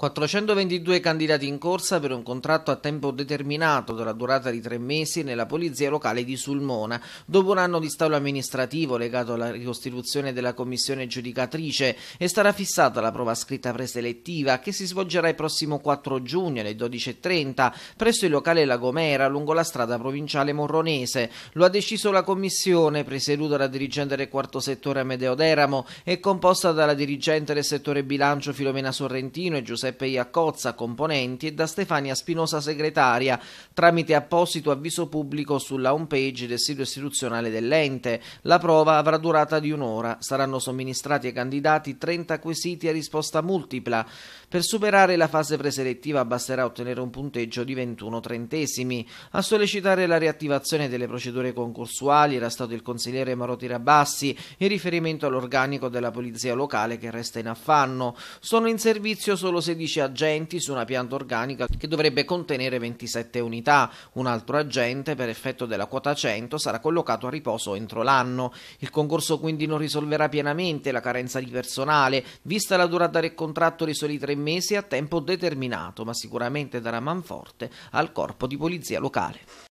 422 candidati in corsa per un contratto a tempo determinato della durata di tre mesi nella Polizia Locale di Sulmona, dopo un anno di stallo amministrativo legato alla ricostituzione della commissione giudicatrice è stata fissata la prova scritta preselettiva che si svolgerà il prossimo 4 giugno alle 12.30 presso il locale La Gomera lungo la strada provinciale morronese. Lo ha deciso la commissione presieduta dalla dirigente del quarto settore Amedeo Deramo e composta dalla dirigente del settore bilancio Filomena Sorrentino e Giuseppe Giuseppe Iaccozza, componenti, e da Stefania Spinosa, segretaria, tramite apposito avviso pubblico sulla homepage del sito istituzionale dell'ente. La prova avrà durata di un'ora. Saranno somministrati ai candidati 30 quesiti a risposta multipla. Per superare la fase preselettiva basterà ottenere un punteggio di 21 trentesimi. A sollecitare la riattivazione delle procedure concorsuali era stato il consigliere Maroti Rabassi in riferimento all'organico della polizia locale che resta in affanno. Sono in servizio solo 16 16 agenti su una pianta organica che dovrebbe contenere 27 unità. Un altro agente, per effetto della quota 100, sarà collocato a riposo entro l'anno. Il concorso quindi non risolverà pienamente la carenza di personale, vista la durata del contratto di soli tre mesi a tempo determinato, ma sicuramente darà manforte al corpo di polizia locale.